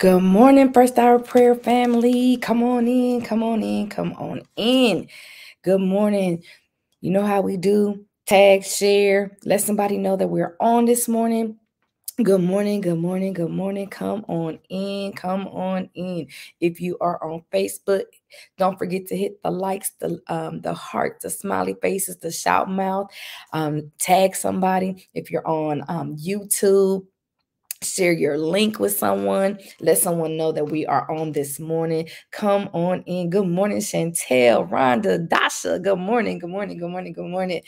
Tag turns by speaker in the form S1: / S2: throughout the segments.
S1: Good morning, First Hour Prayer family. Come on in, come on in, come on in. Good morning. You know how we do tag, share, let somebody know that we're on this morning. Good morning, good morning, good morning. Come on in, come on in. If you are on Facebook, don't forget to hit the likes, the um, the heart, the smiley faces, the shout mouth. Um, tag somebody. If you're on um, YouTube, share your link with someone let someone know that we are on this morning come on in good morning chantel rhonda dasha good morning good morning good morning good morning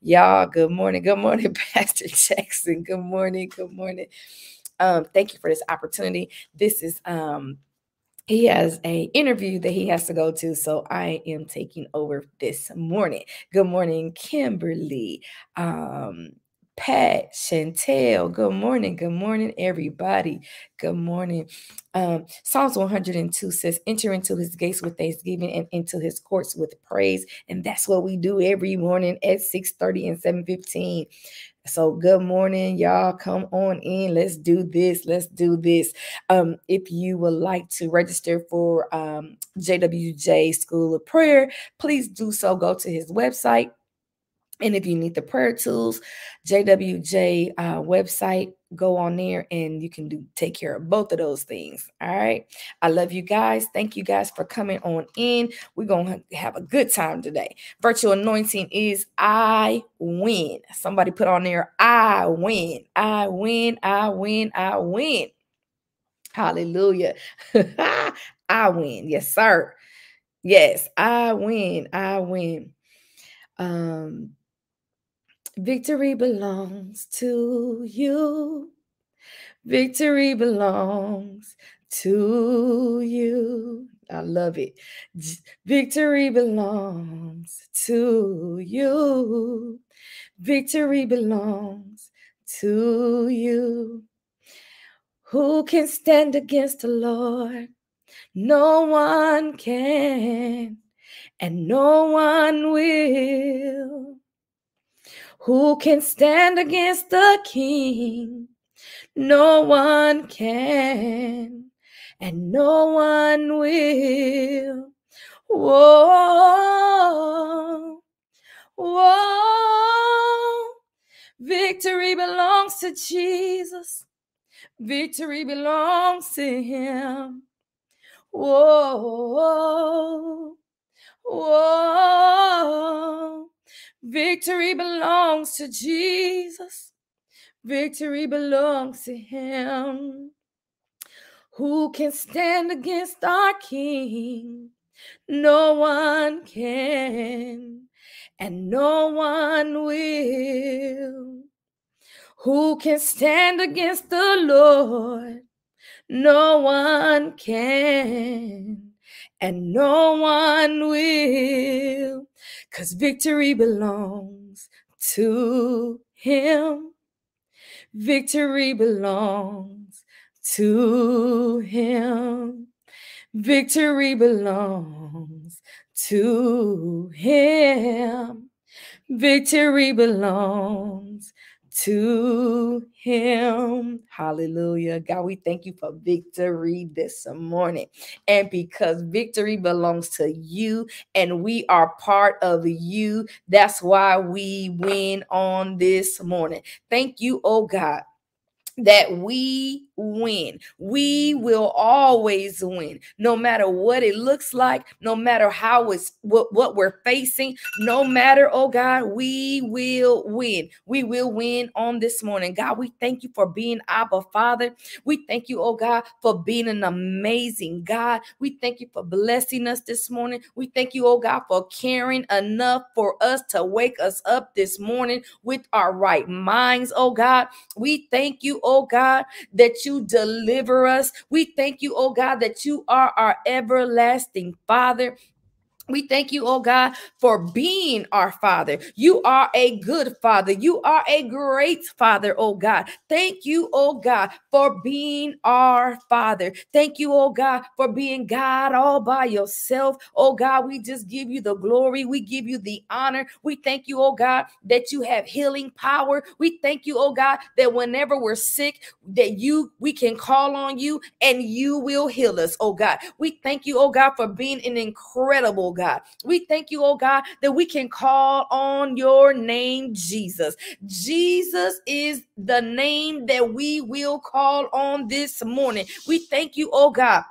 S1: y'all good morning good morning pastor jackson good morning good morning um thank you for this opportunity this is um he has a interview that he has to go to so i am taking over this morning good morning kimberly um Pat, Chantel, good morning. Good morning, everybody. Good morning. Um, Psalms 102 says, Enter into his gates with thanksgiving and into his courts with praise. And that's what we do every morning at 6 30 and 7 15. So good morning, y'all. Come on in. Let's do this. Let's do this. Um, if you would like to register for um, JWJ School of Prayer, please do so. Go to his website, and if you need the prayer tools, JWJ uh, website, go on there and you can do take care of both of those things. All right. I love you guys. Thank you guys for coming on in. We're going to have a good time today. Virtual anointing is I win. Somebody put on there, I win. I win. I win. I win. Hallelujah. I win. Yes, sir. Yes, I win. I win. Um, Victory belongs to you. Victory belongs to you. I love it. Victory belongs to you. Victory belongs to you. Who can stand against the Lord? No one can, and no one will. Who can stand against the king? No one can, and no one will. Whoa, whoa. Victory belongs to Jesus. Victory belongs to him. Whoa, whoa. Victory belongs to Jesus. Victory belongs to him. Who can stand against our King? No one can, and no one will. Who can stand against the Lord? No one can and no one will, because victory belongs to him. Victory belongs to him. Victory belongs to him. Victory belongs to him. Hallelujah. God, we thank you for victory this morning. And because victory belongs to you and we are part of you, that's why we win on this morning. Thank you, oh God, that we win. We will always win, no matter what it looks like, no matter how it's what, what we're facing, no matter, oh God, we will win. We will win on this morning. God, we thank you for being Abba Father. We thank you, oh God, for being an amazing God. We thank you for blessing us this morning. We thank you, oh God, for caring enough for us to wake us up this morning with our right minds, oh God. We thank you, oh God, that you deliver us. We thank you, oh God, that you are our everlasting Father. We thank you, oh God, for being our Father. You are a good Father. You are a great Father, oh God. Thank you, oh God, for being our Father. Thank you, oh God, for being God all by yourself. Oh God, we just give you the glory. We give you the honor. We thank you, oh God, that you have healing power. We thank you, oh God, that whenever we're sick, that you we can call on you and you will heal us, oh God. We thank you, oh God, for being an incredible oh God. We thank you, oh God, that we can call on your name, Jesus. Jesus is the name that we will call on this morning. We thank you, oh God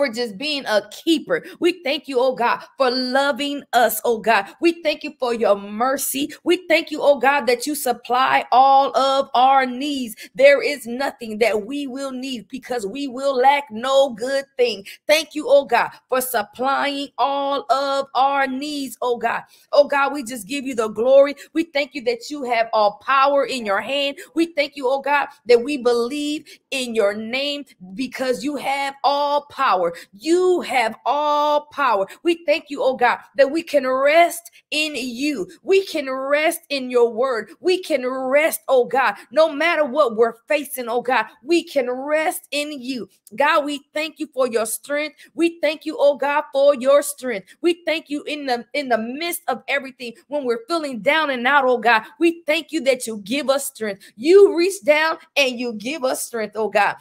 S1: for just being a keeper. We thank you, oh God, for loving us, oh God. We thank you for your mercy. We thank you, oh God, that you supply all of our needs. There is nothing that we will need because we will lack no good thing. Thank you, oh God, for supplying all of our needs, oh God. Oh God, we just give you the glory. We thank you that you have all power in your hand. We thank you, oh God, that we believe in your name because you have all power power. You have all power. We thank you, oh God, that we can rest in you. We can rest in your word. We can rest, oh God, no matter what we're facing, oh God, we can rest in you. God, we thank you for your strength. We thank you, oh God, for your strength. We thank you in the in the midst of everything when we're feeling down and out, oh God. We thank you that you give us strength. You reach down and you give us strength, oh God.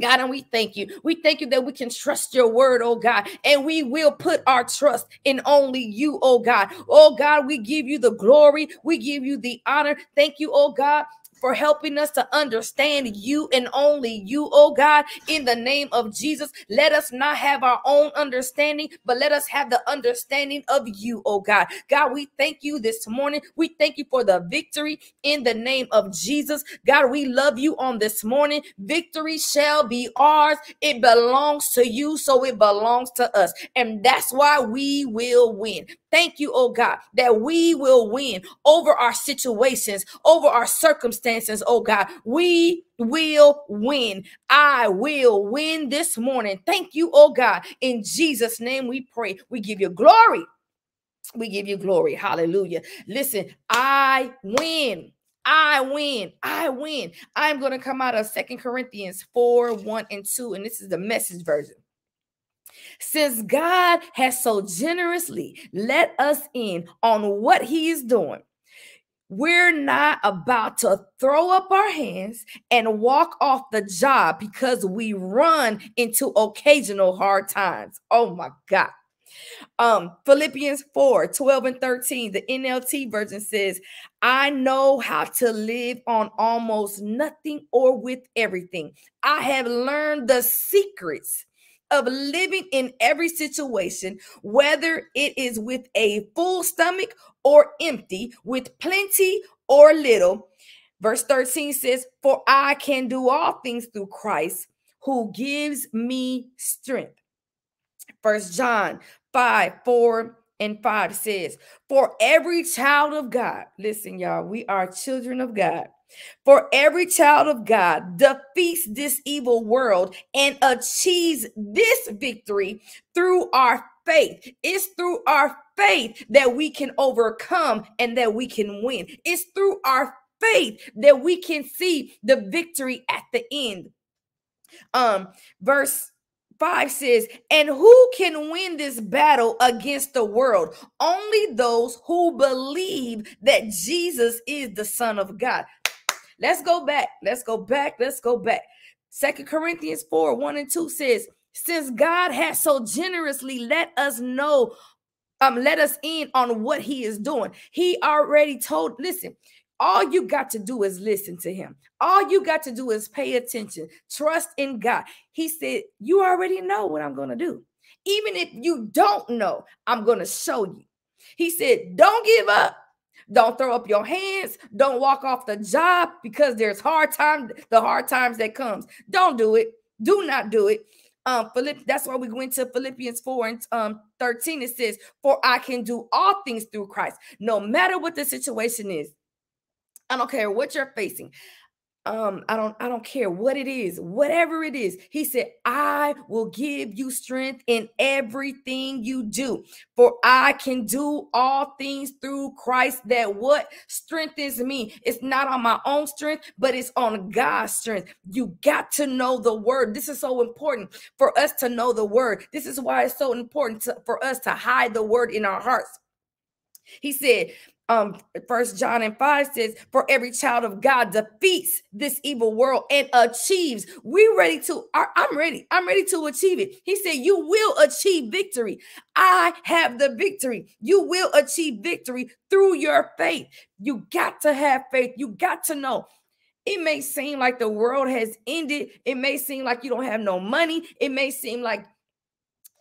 S1: God, and we thank you. We thank you that we can trust your word, oh God, and we will put our trust in only you, oh God. Oh God, we give you the glory, we give you the honor. Thank you, oh God, for helping us to understand you and only you, oh God, in the name of Jesus. Let us not have our own understanding, but let us have the understanding of you, oh God. God, we thank you this morning. We thank you for the victory in the name of Jesus. God, we love you on this morning. Victory shall be ours. It belongs to you, so it belongs to us. And that's why we will win. Thank you, oh God, that we will win over our situations, over our circumstances, oh God. We will win. I will win this morning. Thank you, oh God. In Jesus' name we pray. We give you glory. We give you glory. Hallelujah. Listen, I win. I win. I win. I'm going to come out of Second Corinthians 4 1 and 2, and this is the message version. Since God has so generously let us in on what He is doing, we're not about to throw up our hands and walk off the job because we run into occasional hard times. Oh my God. Um, Philippians 4 12 and 13, the NLT version says, I know how to live on almost nothing or with everything. I have learned the secrets of living in every situation, whether it is with a full stomach or empty, with plenty or little. Verse 13 says, For I can do all things through Christ who gives me strength. First John 5 4 and 5 says, For every child of God, listen, y'all, we are children of God. For every child of God defeats this evil world and achieves this victory through our faith. It's through our faith that we can overcome and that we can win. It's through our faith that we can see the victory at the end. Um verse 5 says, And who can win this battle against the world? Only those who believe that Jesus is the Son of God. Let's go back. Let's go back. Let's go back. Second Corinthians 4 1 and 2 says, Since God has so generously let us know, um, let us in on what he is doing. He already told, listen, all you got to do is listen to him. All you got to do is pay attention, trust in God. He said, You already know what I'm going to do. Even if you don't know, I'm going to show you. He said, Don't give up. Don't throw up your hands. Don't walk off the job because there's hard time, the hard times that comes. Don't do it. Do not do it. Um, philip that's why we went to Philippians 4 and um, 13. It says, For I can do all things through Christ, no matter what the situation is. I don't care what you're facing um i don't i don't care what it is whatever it is he said i will give you strength in everything you do for i can do all things through christ that what strengthens me it's not on my own strength but it's on god's strength you got to know the word this is so important for us to know the word this is why it's so important to, for us to hide the word in our hearts he said um first john and 5 says for every child of god defeats this evil world and achieves we ready to i'm ready i'm ready to achieve it he said you will achieve victory i have the victory you will achieve victory through your faith you got to have faith you got to know it may seem like the world has ended it may seem like you don't have no money it may seem like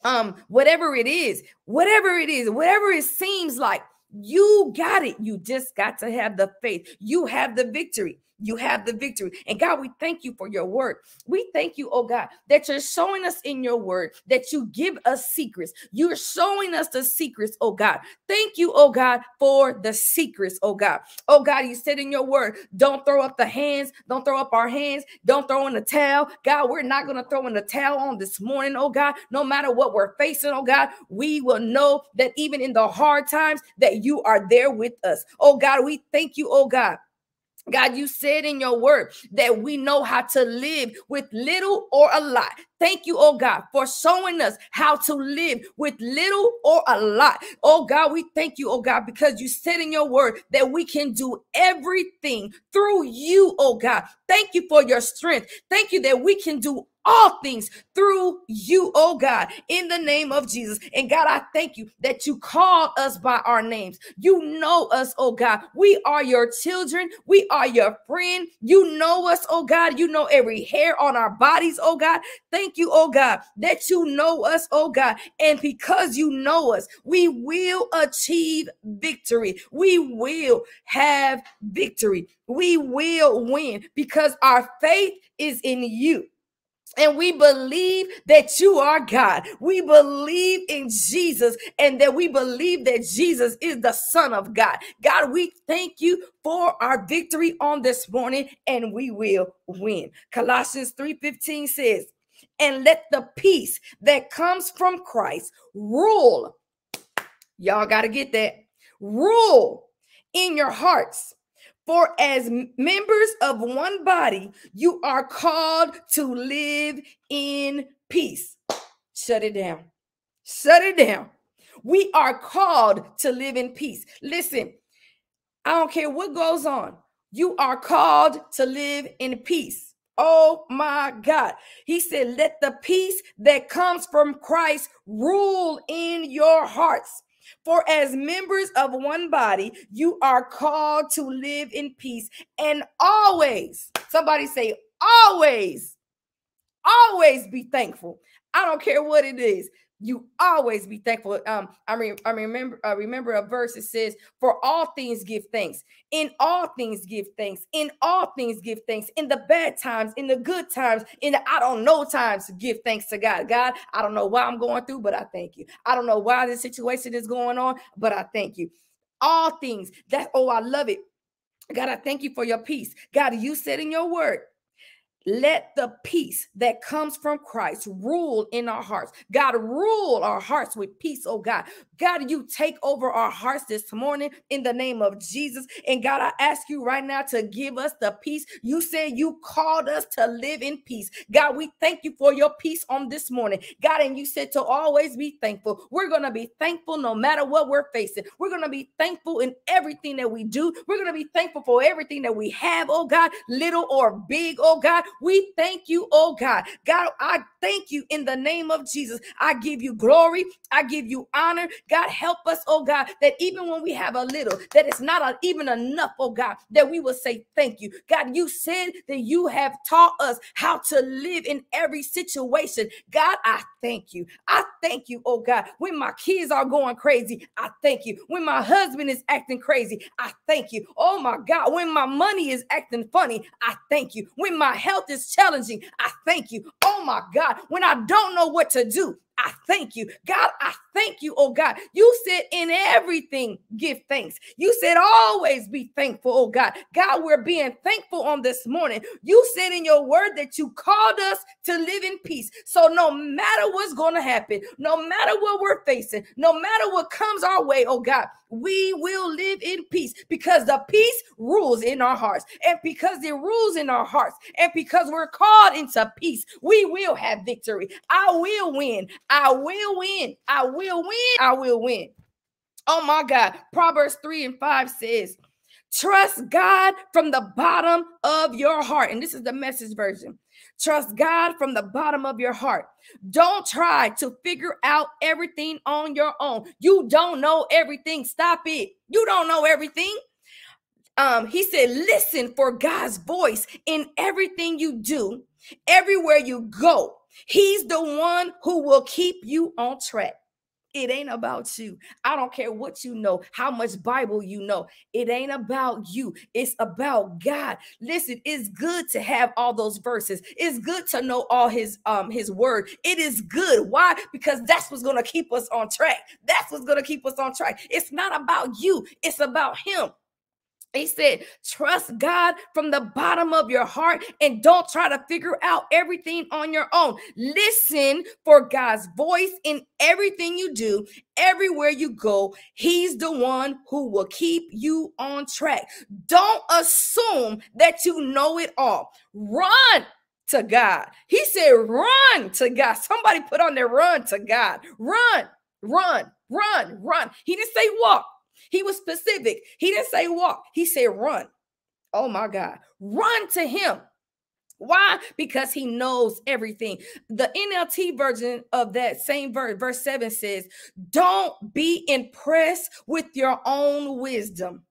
S1: um whatever it is whatever it is whatever it seems like you got it. You just got to have the faith. You have the victory you have the victory. And God, we thank you for your word. We thank you, oh God, that you're showing us in your word that you give us secrets. You're showing us the secrets, oh God. Thank you, oh God, for the secrets, oh God. Oh God, you said in your word, don't throw up the hands, don't throw up our hands, don't throw in the towel. God, we're not going to throw in the towel on this morning, oh God. No matter what we're facing, oh God, we will know that even in the hard times that you are there with us. Oh God, we thank you, oh God God, you said in your word that we know how to live with little or a lot. Thank you, oh God, for showing us how to live with little or a lot. Oh God, we thank you, oh God, because you said in your word that we can do everything through you, oh God. Thank you for your strength. Thank you that we can do all things through you, oh God, in the name of Jesus. And God, I thank you that you called us by our names. You know us, oh God. We are your children. We are your friend. You know us, oh God. You know every hair on our bodies, oh God. Thank you, oh God, that you know us, oh God. And because you know us, we will achieve victory. We will have victory. We will win because our faith is in you. And we believe that you are God. We believe in Jesus and that we believe that Jesus is the Son of God. God, we thank you for our victory on this morning and we will win. Colossians 3:15 says, "And let the peace that comes from Christ rule Y'all got to get that. Rule in your hearts for as members of one body, you are called to live in peace. Shut it down. Shut it down. We are called to live in peace. Listen, I don't care what goes on, you are called to live in peace. Oh my God. He said, Let the peace that comes from Christ rule in your hearts. For as members of one body, you are called to live in peace and always, somebody say, always, always be thankful. I don't care what it is you always be thankful. Um, I mean, I remember I remember a verse that says, "For all things give thanks. In all things give thanks. In all things give thanks. In the bad times, in the good times, in the I don't know times, give thanks to God. God, I don't know why I'm going through, but I thank you. I don't know why this situation is going on, but I thank you. All things. That oh, I love it. God, I thank you for your peace. God, you said in your word." let the peace that comes from Christ rule in our hearts. God, rule our hearts with peace, oh God. God, you take over our hearts this morning in the name of Jesus. And God, I ask you right now to give us the peace. You said you called us to live in peace. God, we thank you for your peace on this morning. God, and you said to always be thankful. We're going to be thankful no matter what we're facing. We're going to be thankful in everything that we do. We're going to be thankful for everything that we have, oh God, little or big, oh God. We thank you, oh God. God, I thank you in the name of Jesus. I give you glory. I give you honor. God, help us, oh God, that even when we have a little, that it's not a, even enough, oh God, that we will say thank you. God, you said that you have taught us how to live in every situation. God, I thank you. I thank you, oh God. When my kids are going crazy, I thank you. When my husband is acting crazy, I thank you. Oh my God. When my money is acting funny, I thank you. When my health health is challenging, I thank you. Oh my God, when I don't know what to do, I thank you. God, I thank you, oh God. You said in everything, give thanks. You said always be thankful, oh God. God, we're being thankful on this morning. You said in your word that you called us to live in peace. So no matter what's going to happen, no matter what we're facing, no matter what comes our way, oh God, we will live in peace because the peace rules in our hearts. And because it rules in our hearts, and because we're called into peace, we will have victory. I will win. I will win. I will win. I will win. Oh my God. Proverbs 3 and 5 says, Trust God from the bottom of your heart. And this is the message version. Trust God from the bottom of your heart. Don't try to figure out everything on your own. You don't know everything. Stop it. You don't know everything. Um, he said, Listen for God's voice in everything you do, everywhere you go. He's the one who will keep you on track. It ain't about you. I don't care what you know, how much Bible you know. It ain't about you. It's about God. Listen, it's good to have all those verses. It's good to know all his um his word. It is good. Why? Because that's what's going to keep us on track. That's what's going to keep us on track. It's not about you. It's about him. He said, trust God from the bottom of your heart and don't try to figure out everything on your own. Listen for God's voice in everything you do, everywhere you go. He's the one who will keep you on track. Don't assume that you know it all. Run to God. He said, run to God. Somebody put on their run to God. Run, run, run, run. He didn't say walk. He was specific. He didn't say walk, he said run. Oh my God, run to him. Why? Because he knows everything. The NLT version of that same verse, verse 7 says, Don't be impressed with your own wisdom.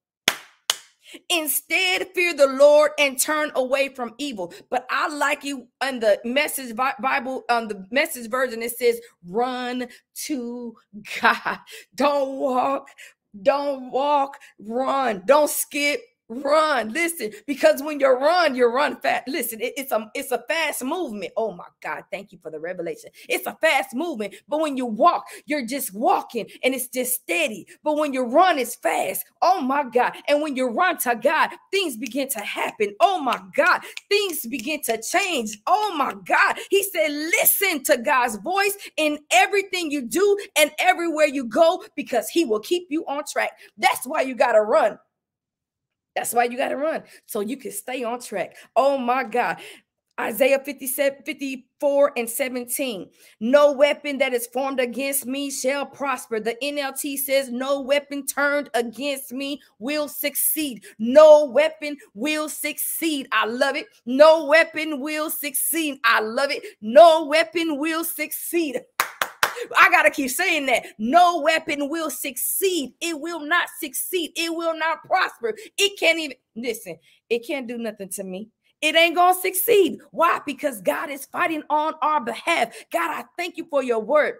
S1: Instead, fear the Lord and turn away from evil. But I like you on the message Bible, on um, the message version, it says, run to God. Don't walk, don't walk, run. Don't skip, run listen because when you run you run fast listen it, it's a it's a fast movement oh my god thank you for the revelation it's a fast movement but when you walk you're just walking and it's just steady but when you run it's fast oh my god and when you run to god things begin to happen oh my god things begin to change oh my god he said listen to god's voice in everything you do and everywhere you go because he will keep you on track that's why you got to run that's why you got to run so you can stay on track. Oh my God. Isaiah 57, 54 and 17. No weapon that is formed against me shall prosper. The NLT says, No weapon turned against me will succeed. No weapon will succeed. I love it. No weapon will succeed. I love it. No weapon will succeed. I got to keep saying that. No weapon will succeed. It will not succeed. It will not prosper. It can't even, listen, it can't do nothing to me it ain't gonna succeed. Why? Because God is fighting on our behalf. God, I thank you for your word.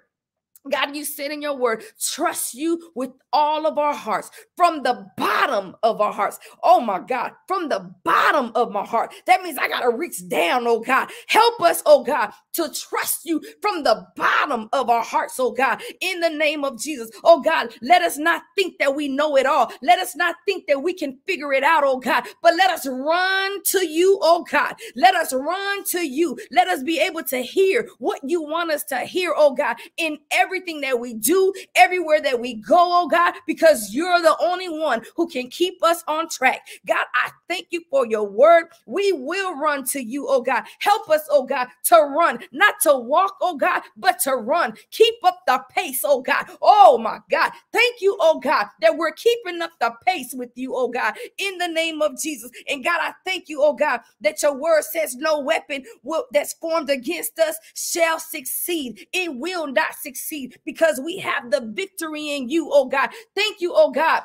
S1: God, you said in your word, trust you with all of our hearts, from the bottom of our hearts. Oh my God, from the bottom of my heart. That means I got to reach down, oh God. Help us, oh God, to trust you from the bottom of our hearts, oh God, in the name of Jesus. Oh God, let us not think that we know it all. Let us not think that we can figure it out, oh God, but let us run to you, oh God. Let us run to you. Let us be able to hear what you want us to hear, oh God, in every everything that we do, everywhere that we go, oh God, because you're the only one who can keep us on track. God, I thank you for your word. We will run to you, oh God. Help us, oh God, to run, not to walk, oh God, but to run. Keep up the pace, oh God. Oh my God. Thank you, oh God, that we're keeping up the pace with you, oh God, in the name of Jesus. And God, I thank you, oh God, that your word says no weapon will, that's formed against us shall succeed. It will not succeed because we have the victory in you, oh God. Thank you, oh God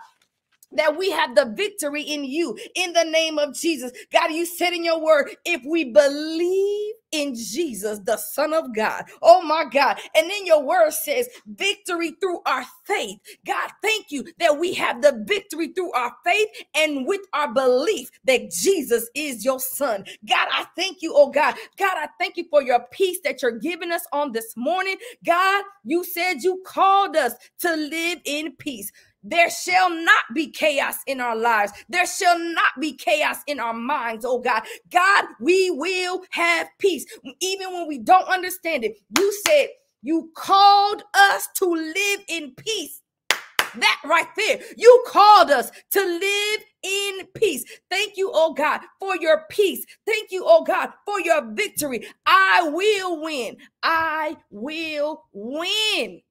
S1: that we have the victory in you in the name of Jesus. God, you said in your word, if we believe in Jesus, the Son of God. Oh my God. And then your word says victory through our faith. God, thank you that we have the victory through our faith and with our belief that Jesus is your Son. God, I thank you, oh God. God, I thank you for your peace that you're giving us on this morning. God, you said you called us to live in peace. There shall not be chaos in our lives. There shall not be chaos in our minds, oh God. God, we will have peace. Even when we don't understand it, you said you called us to live in peace that right there. You called us to live in peace. Thank you, oh God, for your peace. Thank you, oh God, for your victory. I will win. I will win.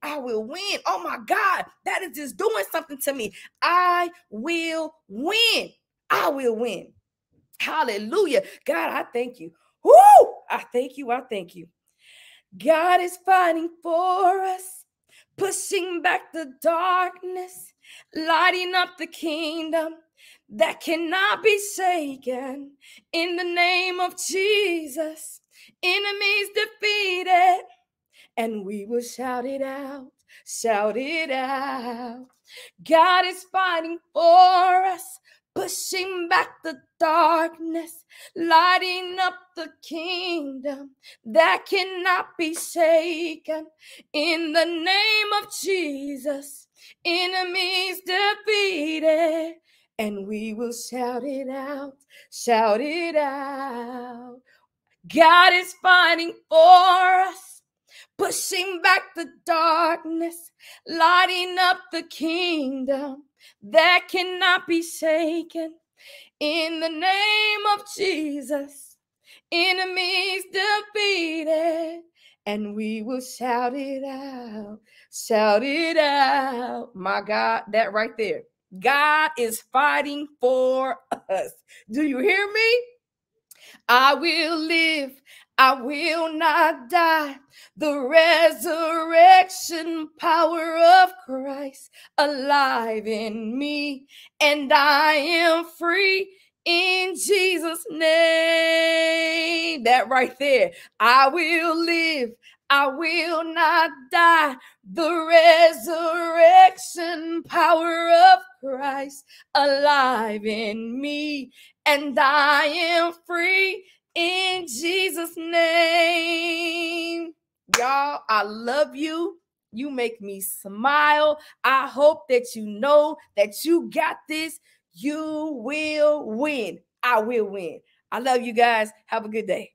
S1: I will win. Oh my God, that is just doing something to me. I will win. I will win. Hallelujah. God, I thank you. Woo! I thank you. I thank you. God is fighting for us pushing back the darkness, lighting up the kingdom that cannot be shaken. In the name of Jesus, enemies defeated, and we will shout it out, shout it out. God is fighting for us pushing back the darkness, lighting up the kingdom that cannot be shaken. In the name of Jesus, enemies defeated, and we will shout it out, shout it out. God is fighting for us. Pushing back the darkness, lighting up the kingdom that cannot be shaken. In the name of Jesus, enemies defeated, and we will shout it out, shout it out. My God, that right there. God is fighting for us. Do you hear me? I will live. I will not die. The resurrection power of Christ alive in me, and I am free in Jesus' name. That right there. I will live. I will not die. The resurrection power of Christ alive in me, and I am free in Jesus' name. Y'all, I love you. You make me smile. I hope that you know that you got this. You will win. I will win. I love you guys. Have a good day.